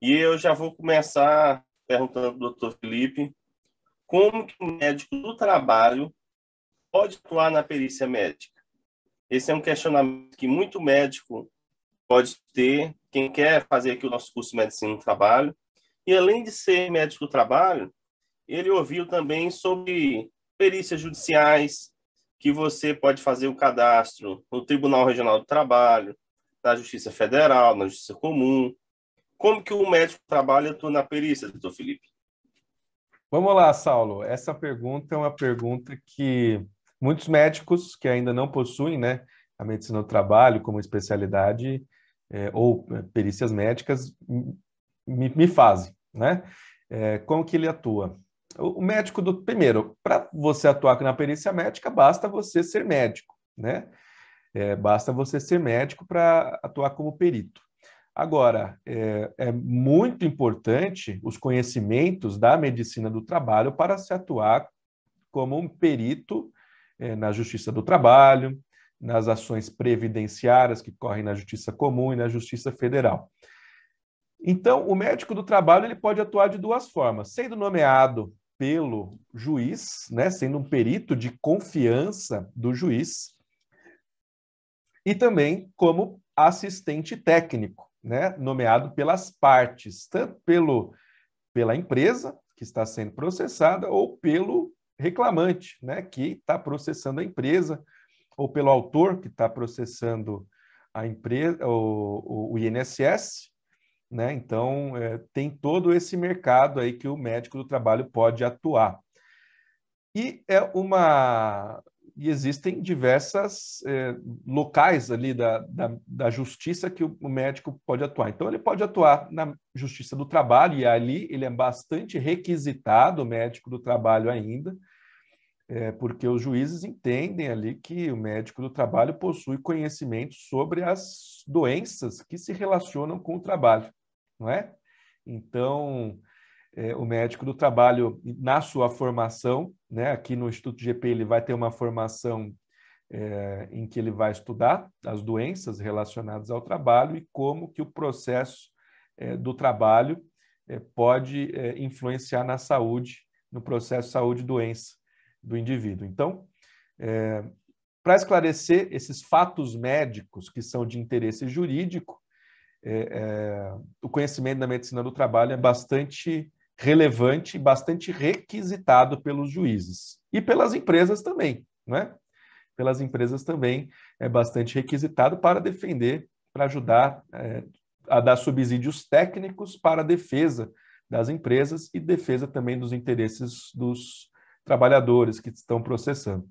E eu já vou começar perguntando ao doutor Felipe como que o médico do trabalho pode atuar na perícia médica. Esse é um questionamento que muito médico pode ter, quem quer fazer aqui o nosso curso de medicina do trabalho. E além de ser médico do trabalho, ele ouviu também sobre perícias judiciais, que você pode fazer o cadastro no Tribunal Regional do Trabalho, na Justiça Federal, na Justiça Comum, como que o médico trabalha na perícia, doutor Felipe? Vamos lá, Saulo. Essa pergunta é uma pergunta que muitos médicos que ainda não possuem né, a medicina do trabalho como especialidade é, ou é, perícias médicas me, me fazem. Né? É, como que ele atua? O, médico do primeiro, para você atuar na perícia médica, basta você ser médico, né? É, basta você ser médico para atuar como perito. Agora, é, é, muito importante os conhecimentos da medicina do trabalho para se atuar como um perito é, na justiça do trabalho, nas ações previdenciárias que correm na justiça comum e na justiça federal. Então, o médico do trabalho ele pode atuar de duas formas: sendo nomeado pelo juiz, né, sendo um perito de confiança do juiz, e também como assistente técnico né, nomeado pelas partes, tanto pelo, pela empresa que está sendo processada ou pelo reclamante, né, que está processando a empresa, ou pelo autor que está processando a empresa, o, o INSS, né? Então é, tem todo esse mercado aí que o médico do trabalho pode atuar. E é uma e existem diversas eh, locais ali da, da, da, justiça que o, médico pode atuar. Então, ele pode atuar na justiça do trabalho, e ali ele é bastante requisitado, o médico do trabalho ainda, eh, porque os juízes entendem ali que o médico do trabalho possui conhecimento sobre as doenças que se relacionam com o trabalho, não é? Então, é, o médico do trabalho na sua formação, né? Aqui no Instituto GP ele vai ter uma formação é, em que ele vai estudar as doenças relacionadas ao trabalho e como que o processo é, do trabalho é, pode é, influenciar na saúde, no processo saúde-doença do indivíduo. Então, é, para esclarecer esses fatos médicos que são de interesse jurídico, é, é, o conhecimento da medicina do trabalho é bastante relevante e bastante requisitado pelos juízes e pelas empresas também, né? Pelas empresas também é bastante requisitado para defender, para ajudar é, a dar subsídios técnicos para a defesa das empresas e defesa também dos interesses dos trabalhadores que estão processando.